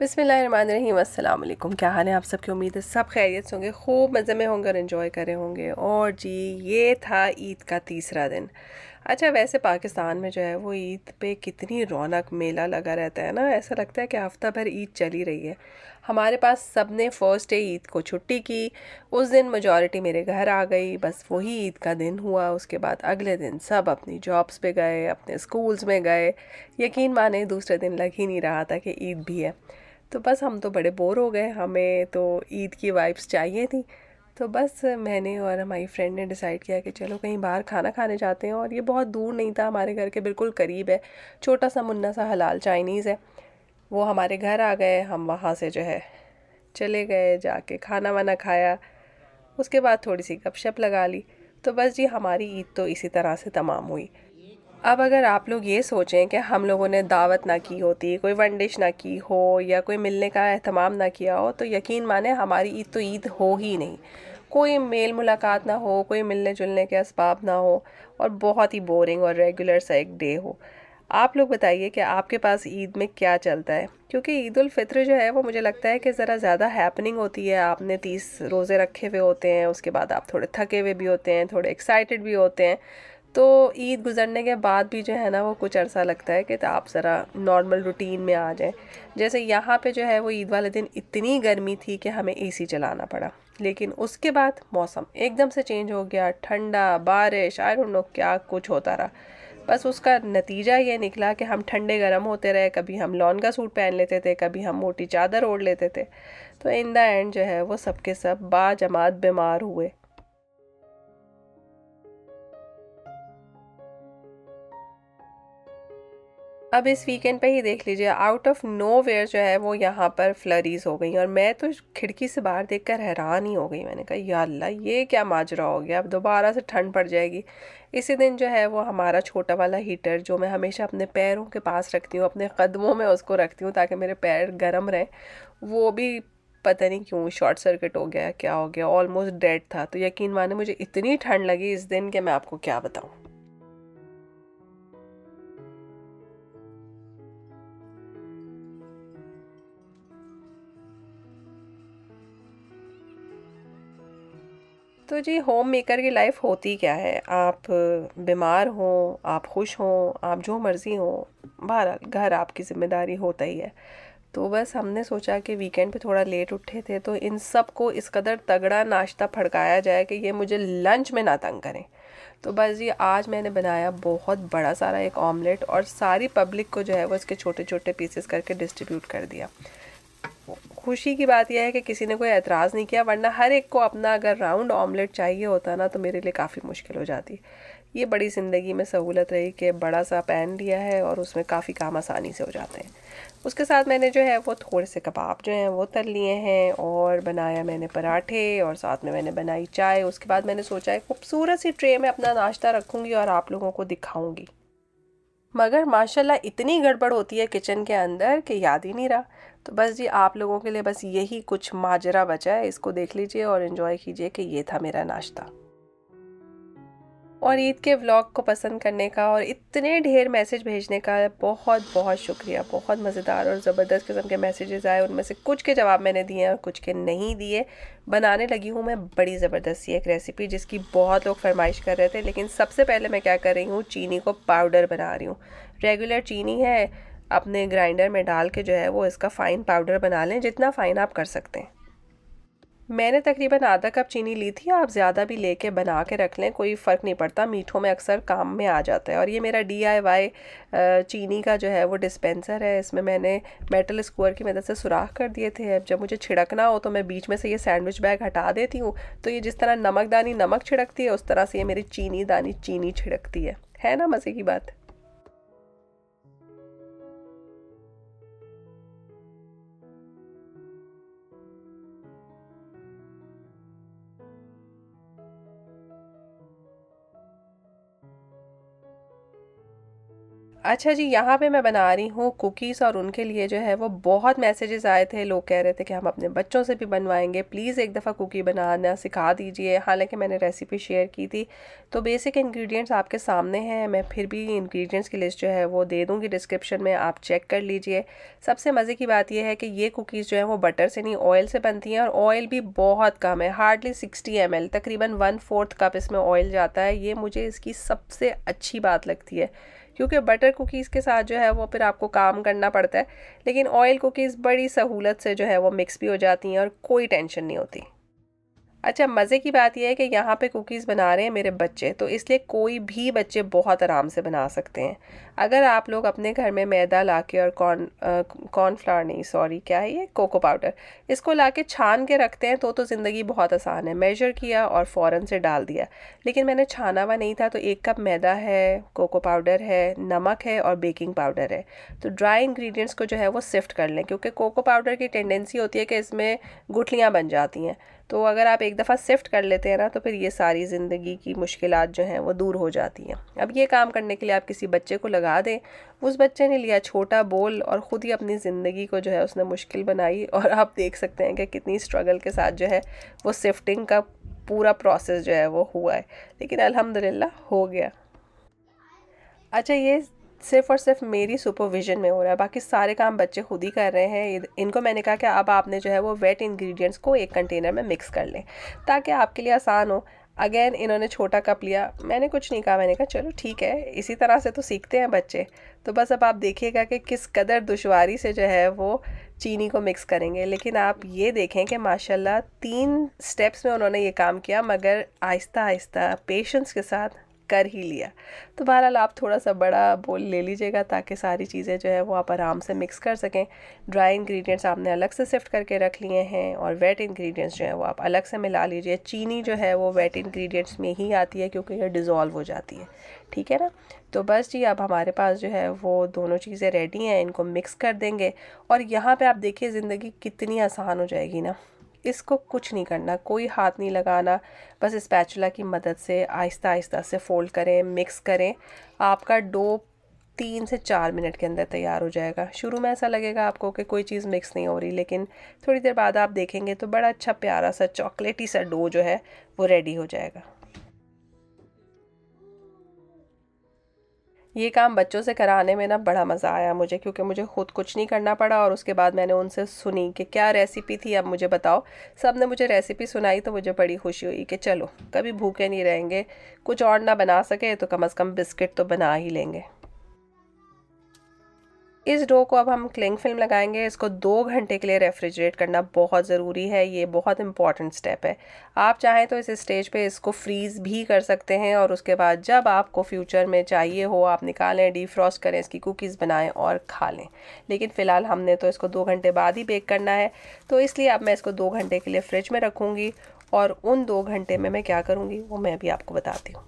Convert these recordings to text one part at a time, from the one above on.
बिसमीम्स क्या हाल है आप सबकी उम्मीद है सब खैरियत से होंगे खूब मज़े में होंगे और इन्जॉय करे होंगे और जी ये था ईद का तीसरा दिन अच्छा वैसे पाकिस्तान में जो है वो ईद पे कितनी रौनक मेला लगा रहता है ना ऐसा लगता है कि हफ्ता भर ईद चली रही है हमारे पास सब ने फर्स्ट डे ईद को छुट्टी की उस दिन मजॉरिटी मेरे घर आ गई बस वही ईद का दिन हुआ उसके बाद अगले दिन सब अपनी जॉब्स पे गए अपने स्कूल्स में गए यकीन माने दूसरे दिन लग ही नहीं रहा था कि ईद भी है तो बस हम तो बड़े बोर हो गए हमें तो ईद की वाइब्स चाहिए थी तो बस मैंने और हमारी फ्रेंड ने डिसाइड किया कि चलो कहीं बाहर खाना खाने जाते हैं और ये बहुत दूर नहीं था हमारे घर के बिल्कुल करीब है छोटा सा मुन्ना सा हलाल चाइनीज़ है वो हमारे घर आ गए हम वहाँ से जो है चले गए जाके खाना वाना खाया उसके बाद थोड़ी सी गपशप लगा ली तो बस जी हमारी ईद तो इसी तरह से तमाम हुई अब अगर आप लोग ये सोचें कि हम लोगों ने दावत ना की होती कोई वंडिश ना की हो या कोई मिलने का अहतमाम ना किया हो तो यकीन माने हमारी ईद तो ईद हो ही नहीं कोई मेल मुलाकात ना हो कोई मिलने जुलने के इसबाब ना हो और बहुत ही बोरिंग और रेगुलर सा एक डे हो आप लोग बताइए कि आपके पास ईद में क्या चलता है क्योंकि ईद फितर जो है वो मुझे लगता है कि ज़रा ज़्यादा हैपनिंग होती है आपने तीस रोज़े रखे हुए होते हैं उसके बाद आप थोड़े थके हुए भी होते हैं थोड़े एक्साइटेड भी होते हैं तो ईद गुज़रने के बाद भी जो है ना वो कुछ अर्सा लगता है कि तो आप ज़रा नॉर्मल रूटीन में आ जाएं जैसे यहाँ पे जो है वो ईद वाले दिन इतनी गर्मी थी कि हमें एसी चलाना पड़ा लेकिन उसके बाद मौसम एकदम से चेंज हो गया ठंडा बारिश आई डोंट नो क्या कुछ होता रहा बस उसका नतीजा ये निकला कि हम ठंडे गर्म होते रहे कभी हम लॉन का सूट पहन लेते थे कभी हम मोटी चादर ओढ़ लेते थे तो इन द एंड जो है वो सब के सब बाजमात बीमार हुए अब इस वीकेंड पे ही देख लीजिए आउट ऑफ नो वेयर जो है वो यहाँ पर फ्लरीज हो गई और मैं तो खिड़की से बाहर कर हैरान ही हो गई मैंने कहा या अल्लाह ये क्या माजरा हो गया अब दोबारा से ठंड पड़ जाएगी इसी दिन जो है वो हमारा छोटा वाला हीटर जो मैं हमेशा अपने पैरों के पास रखती हूँ अपने कदमों में उसको रखती हूँ ताकि मेरे पैर गर्म रहे वो भी पता नहीं क्यों शॉर्ट सर्किट हो गया क्या हो गया ऑलमोस्ट डेड था तो यकीन माने मुझे इतनी ठंड लगी इस दिन कि मैं आपको क्या बताऊँ तो जी होम मेकर की लाइफ होती क्या है आप बीमार हों आप खुश हों आप जो मर्ज़ी हों बहरहाल घर आपकी ज़िम्मेदारी होता ही है तो बस हमने सोचा कि वीकेंड पे थोड़ा लेट उठे थे तो इन सब को इस कदर तगड़ा नाश्ता फड़काया जाए कि ये मुझे लंच में ना तंग करें तो बस ये आज मैंने बनाया बहुत बड़ा सारा एक ऑमलेट और सारी पब्लिक को जो है वो इसके छोटे छोटे पीसेस करके डिस्ट्रीब्यूट कर दिया खुशी की बात यह है कि किसी ने कोई एतराज़ नहीं किया वरना हर एक को अपना अगर राउंड ऑमलेट चाहिए होता ना तो मेरे लिए काफ़ी मुश्किल हो जाती ये बड़ी ज़िंदगी में सहूलत रही कि बड़ा सा पैन लिया है और उसमें काफ़ी काम आसानी से हो जाते हैं उसके साथ मैंने जो है वो थोड़े से कबाब जो हैं वो तल लिए हैं और बनाया मैंने पराठे और साथ में मैंने बनाई चाय उसके बाद मैंने सोचा है खूबसूरत सी ट्रे में अपना नाश्ता रखूँगी और आप लोगों को दिखाऊँगी मगर माशाल्लाह इतनी गड़बड़ होती है किचन के अंदर कि याद ही नहीं रहा तो बस जी आप लोगों के लिए बस यही कुछ माजरा बचा है इसको देख लीजिए और इन्जॉय कीजिए कि ये था मेरा नाश्ता और ईद के व्लॉग को पसंद करने का और इतने ढेर मैसेज भेजने का बहुत बहुत शुक्रिया बहुत मज़ेदार और ज़बरदस्त किस्म के मैसेजेस आए उनमें से कुछ के जवाब मैंने दिए हैं और कुछ के नहीं दिए बनाने लगी हूँ मैं बड़ी ज़बरदस्ती एक रेसिपी जिसकी बहुत लोग फरमाइश कर रहे थे लेकिन सबसे पहले मैं क्या कर रही हूँ चीनी को पाउडर बना रही हूँ रेगुलर चीनी है अपने ग्राइंडर में डाल के जो है वो इसका फ़ाइन पाउडर बना लें जितना फ़ाइन आप कर सकते हैं मैंने तकरीबन आधा कप चीनी ली थी आप ज़्यादा भी लेके बना के रख लें कोई फ़र्क नहीं पड़ता मीठों में अक्सर काम में आ जाता है और ये मेरा डी चीनी का जो है वो डिस्पेंसर है इसमें मैंने मेटल स्क्वायर की मदद से सुराख कर दिए थे अब जब मुझे छिड़कना हो तो मैं बीच में से ये सैंडविच बैग हटा देती हूँ तो ये जिस तरह नमक दानी नमक छिड़कती है उस तरह से ये मेरी चीनी दानी चीनी छिड़कती है है ना मज़े की बात अच्छा जी यहाँ पे मैं बना रही हूँ कुकीज़ और उनके लिए जो है वो बहुत मैसेजेस आए थे लोग कह रहे थे कि हम अपने बच्चों से भी बनवाएंगे प्लीज़ एक दफ़ा कुकी बनाना सिखा दीजिए हालांकि मैंने रेसिपी शेयर की थी तो बेसिक इंग्रेडिएंट्स आपके सामने हैं मैं फिर भी इंग्रेडिएंट्स की लिस्ट जो है वो दे दूँगी डिस्क्रिप्शन में आप चेक कर लीजिए सबसे मज़े की बात यह है कि ये कुकीज़ जो है वो बटर से नहीं ऑयल से बनती हैं और ऑयल भी बहुत कम है हार्डली सिक्सटी एम एल तकरीबन वन फोर्थ कप इसमें ऑयल जाता है ये मुझे इसकी सबसे अच्छी बात लगती है क्योंकि बटर कुकीज़ के साथ जो है वो फिर आपको काम करना पड़ता है लेकिन ऑयल कुकीज़ बड़ी सहूलत से जो है वो मिक्स भी हो जाती हैं और कोई टेंशन नहीं होती अच्छा मज़े की बात यह है कि यहाँ पे कुकीज़ बना रहे हैं मेरे बच्चे तो इसलिए कोई भी बच्चे बहुत आराम से बना सकते हैं अगर आप लोग अपने घर में मैदा ला के और कॉर्न कॉर्नफ्लावर नहीं सॉरी क्या है ये कोको पाउडर इसको ला के छान के रखते हैं तो तो ज़िंदगी बहुत आसान है मेजर किया और फ़ौर से डाल दिया लेकिन मैंने छाना हुआ नहीं था तो एक कप मैदा है कोको पाउडर है नमक है और बेकिंग पाउडर है तो ड्राई इन्ग्रीडियंट्स को जो है वो सिफ्ट कर लें क्योंकि कोको पाउडर की टेंडेंसी होती है कि इसमें गुठलियाँ बन जाती हैं तो अगर आप एक दफ़ा शिफ्ट कर लेते हैं ना तो फिर ये सारी ज़िंदगी की मुश्किल जो हैं वो दूर हो जाती हैं अब ये काम करने के लिए आप किसी बच्चे को लगा दें उस बच्चे ने लिया छोटा बोल और ख़ुद ही अपनी ज़िंदगी को जो है उसने मुश्किल बनाई और आप देख सकते हैं कि कितनी स्ट्रगल के साथ जो है वो शिफ्टिंग का पूरा प्रोसेस जो है वो हुआ है लेकिन अलहमदिल्ला हो गया अच्छा ये सिर्फ और सिर्फ मेरी सुपरविज़न में हो रहा है बाकी सारे काम बच्चे खुद ही कर रहे हैं इनको मैंने कहा कि अब आपने जो है वो वेट इंग्रेडिएंट्स को एक कंटेनर में मिक्स कर लें ताकि आपके लिए आसान हो अगेन इन्होंने छोटा कप लिया मैंने कुछ नहीं कहा मैंने कहा चलो ठीक है इसी तरह से तो सीखते हैं बच्चे तो बस अब आप देखिएगा कि किस कदर दुशारी से जो है वो चीनी को मिक्स करेंगे लेकिन आप ये देखें कि माशाल्लाह तीन स्टेप्स में उन्होंने ये काम किया मगर आहिस्ता आहिस्ता पेशेंस के साथ कर ही लिया तो बहरहाल आप थोड़ा सा बड़ा बोल ले लीजिएगा ताकि सारी चीज़ें जो है वो आप आराम से मिक्स कर सकें ड्राई इंग्रेडिएंट्स आपने अलग से सिफ्ट करके रख लिए हैं और वेट इंग्रेडिएंट्स जो है वो आप अलग से मिला लीजिए चीनी जो है वो वेट इंग्रेडिएंट्स में ही आती है क्योंकि ये डिज़ोल्व हो जाती है ठीक है ना तो बस जी अब हमारे पास जो है वो दोनों चीज़ें रेडी हैं इनको मिक्स कर देंगे और यहाँ पर आप देखिए ज़िंदगी कितनी आसान हो जाएगी ना इसको कुछ नहीं करना कोई हाथ नहीं लगाना बस स्पैचुला की मदद से आहिस्ता आहिस्ता से फ़ोल्ड करें मिक्स करें आपका डो तीन से चार मिनट के अंदर तैयार हो जाएगा शुरू में ऐसा लगेगा आपको कि कोई चीज़ मिक्स नहीं हो रही लेकिन थोड़ी देर बाद आप देखेंगे तो बड़ा अच्छा प्यारा सा चॉकलेटी सा डो जो है वो रेडी हो जाएगा ये काम बच्चों से कराने में ना बड़ा मज़ा आया मुझे क्योंकि मुझे खुद कुछ नहीं करना पड़ा और उसके बाद मैंने उनसे सुनी कि क्या रेसिपी थी अब मुझे बताओ सब ने मुझे रेसिपी सुनाई तो मुझे बड़ी खुशी हुई कि चलो कभी भूखे नहीं रहेंगे कुछ और ना बना सके तो कम अज़ कम बिस्किट तो बना ही लेंगे इस डो को अब हम क्लिंग फिल्म लगाएंगे इसको दो घंटे के लिए रेफ्रिजरेट करना बहुत ज़रूरी है ये बहुत इंपॉर्टेंट स्टेप है आप चाहें तो इस स्टेज पे इसको फ्रीज़ भी कर सकते हैं और उसके बाद जब आपको फ्यूचर में चाहिए हो आप निकालें डीफ्रॉस्ट करें इसकी कुकीज़ बनाएं और खा लें लेकिन फ़िलहाल हमने तो इसको दो घंटे बाद ही बेक करना है तो इसलिए अब मैं इसको दो घंटे के लिए फ्रिज में रखूँगी और उन दो घंटे में मैं क्या करूँगी वो मैं भी आपको बताती हूँ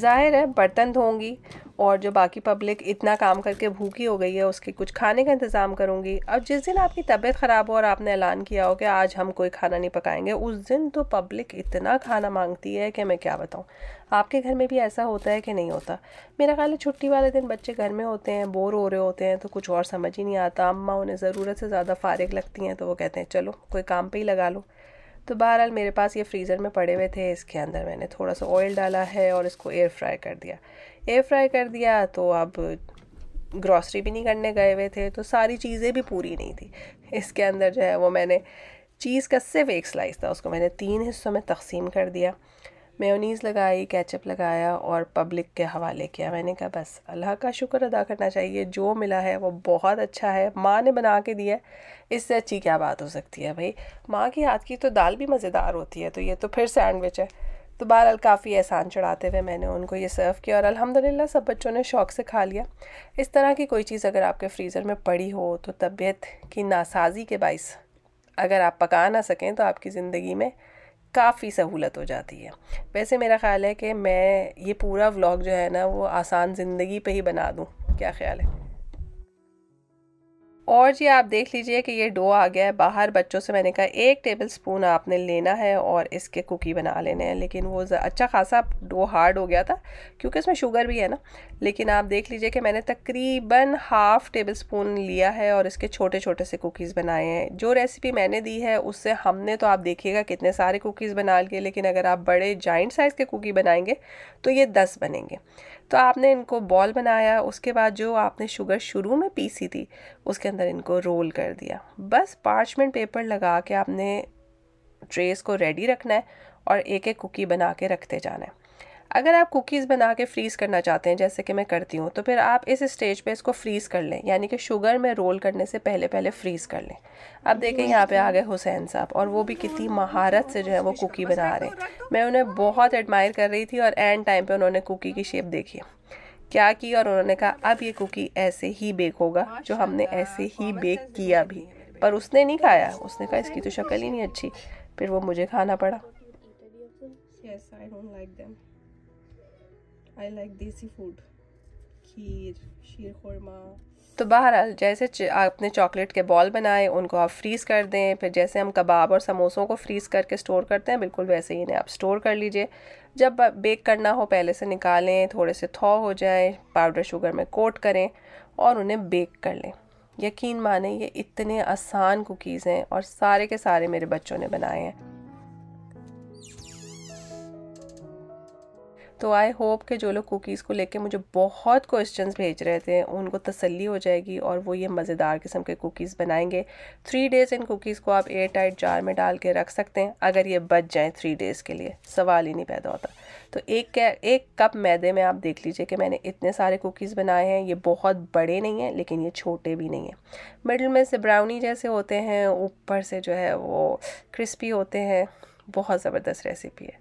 जाहिर है बर्तन धोंगी और जो बाकी पब्लिक इतना काम करके भूखी हो गई है उसके कुछ खाने का इंतज़ाम करूँगी अब जिस दिन आपकी तबीयत ख़राब हो और आपने ऐलान किया हो कि आज हम कोई खाना नहीं पकाएंगे उस दिन तो पब्लिक इतना खाना मांगती है कि मैं क्या बताऊँ आपके घर में भी ऐसा होता है कि नहीं होता मेरा ख्याल है छुट्टी वाले दिन बच्चे घर में होते हैं बोर हो रहे होते हैं तो कुछ और समझ ही नहीं आता अम्मा उन्हें ज़रूरत से ज़्यादा फारिग लगती हैं तो वो कहते हैं चलो कोई काम पर ही लगा लो तो बहरहाल मेरे पास ये फ्रीज़र में पड़े हुए थे इसके अंदर मैंने थोड़ा सा ऑयल डाला है और इसको एयर फ्राई कर दिया एयर फ्राई कर दिया तो अब ग्रॉसरी भी नहीं करने गए हुए थे तो सारी चीज़ें भी पूरी नहीं थी इसके अंदर जो है वो मैंने चीज़ का सिर्फ एक स्लाइस था उसको मैंने तीन हिस्सों में तकसीम कर दिया मेयोनीज़ लगाई कैचअप लगाया और पब्लिक के हवाले किया मैंने कहा बस अल्लाह का शुक्र अदा करना चाहिए जो मिला है वो बहुत अच्छा है माँ ने बना के दिया इससे अच्छी क्या बात हो सकती है भाई माँ के हाथ की तो दाल भी मज़ेदार होती है तो ये तो फिर सैंडविच है तो बहरहाल काफ़ी एहसान चढ़ाते हुए मैंने उनको ये सर्व किया और अल्हम्दुलिल्लाह सब बच्चों ने शौक़ से खा लिया इस तरह की कोई चीज़ अगर आपके फ्रीज़र में पड़ी हो तो तबीयत की नासाजी के बाइस अगर आप पका ना सकें तो आपकी ज़िंदगी में काफ़ी सहूलत हो जाती है वैसे मेरा ख्याल है कि मैं ये पूरा व्लॉग जो है ना वो आसान ज़िंदगी पे ही बना दूँ क्या ख्याल है और जी आप देख लीजिए कि ये डो आ गया है बाहर बच्चों से मैंने कहा एक टेबल स्पून आपने लेना है और इसके कुकी बना लेने हैं लेकिन वो अच्छा खासा डो हार्ड हो गया था क्योंकि इसमें शुगर भी है ना लेकिन आप देख लीजिए कि मैंने तकरीबन हाफ़ टेबल स्पून लिया है और इसके छोटे छोटे से कुकीज़ बनाए हैं जो रेसिपी मैंने दी है उससे हमने तो आप देखिएगा कितने सारे कुकीज़ बना लिए लेकिन अगर आप बड़े जॉइंट साइज़ के कुकी बनाएंगे तो ये दस बनेंगे तो आपने इनको बॉल बनाया उसके बाद जो आपने शुगर शुरू में पीसी थी उसके अंदर इनको रोल कर दिया बस पार्चमेंट पेपर लगा के आपने ट्रेस को रेडी रखना है और एक एक कुकी बना के रखते जाना है अगर आप कुकीज़ बना के फ्रीज़ करना चाहते हैं जैसे कि मैं करती हूँ तो फिर आप इस स्टेज पे इसको फ्रीज़ कर लें यानी कि शुगर में रोल करने से पहले पहले फ्रीज़ कर लें अब देखें यहाँ पे आ गए हुसैन साहब और वो भी कितनी महारत से जो है वो कुकी बना रहे हैं मैं उन्हें बहुत एडमायर कर रही थी और एंड टाइम पर उन्होंने कुकी की शेप देखी क्या की और उन्होंने कहा अब ये कुकी ऐसे ही बेक होगा जो हमने ऐसे ही बेक किया भी पर उसने नहीं खाया उसने कहा इसकी तो शक्ल ही नहीं अच्छी फिर वो मुझे खाना पड़ा Yes, I don't like them. I like desi food kheer शीर तो बहरहाल जैसे आपने चॉकलेट के बॉल बनाए उनको आप फ्रीज़ कर दें फिर जैसे हम कबाब और समोसों को फ्रीज़ करके स्टोर करते हैं बिल्कुल वैसे ही इन्हें आप स्टोर कर लीजिए जब बेक करना हो पहले से निकालें थोड़े से थॉ हो जाए पाउडर शुगर में कोट करें और उन्हें बेक कर लें यकीन माने ये इतने आसान कुकीज़ हैं और सारे के सारे मेरे बच्चों ने बनाए हैं तो आई होप कि जो लोग कुकीज़ को लेके मुझे बहुत क्वेश्चंस भेज रहे थे उनको तसल्ली हो जाएगी और वो ये मज़ेदार किस्म के कुकीज़ बनाएंगे थ्री डेज़ इन कुकीज़ को आप एयर टाइट जार में डाल के रख सकते हैं अगर ये बच जाएँ थ्री डेज़ के लिए सवाल ही नहीं पैदा होता तो एक एक कप मैदे में आप देख लीजिए कि मैंने इतने सारे कुकीज़ बनाए हैं ये बहुत बड़े नहीं हैं लेकिन ये छोटे भी नहीं हैं मिडल में से ब्राउनी जैसे होते हैं ऊपर से जो है वो क्रिस्पी होते हैं बहुत ज़बरदस्त रेसिपी है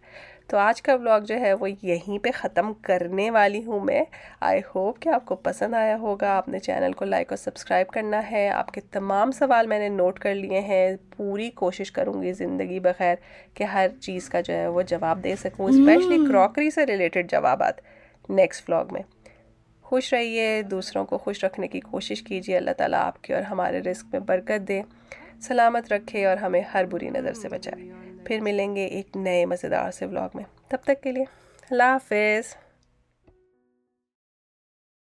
तो आज का ब्लॉग जो है वो यहीं पे ख़त्म करने वाली हूँ मैं आई होप कि आपको पसंद आया होगा आपने चैनल को लाइक और सब्सक्राइब करना है आपके तमाम सवाल मैंने नोट कर लिए हैं पूरी कोशिश करूँगी ज़िंदगी बखैर कि हर चीज़ का जो है वो जवाब दे सकूँ स्पेशली क्रॉकरी hmm. से रिलेटेड जवाब नेक्स्ट व्लॉग में खुश रहिए दूसरों को खुश रखने की कोशिश कीजिए अल्लाह ताला आपके और हमारे रिस्क में बरकत दे सलामत रखे और हमें हर बुरी नज़र से बचाए फिर मिलेंगे एक नए मज़ेदार से व्लॉग में तब तक के लिए अल्लाह हाफिज़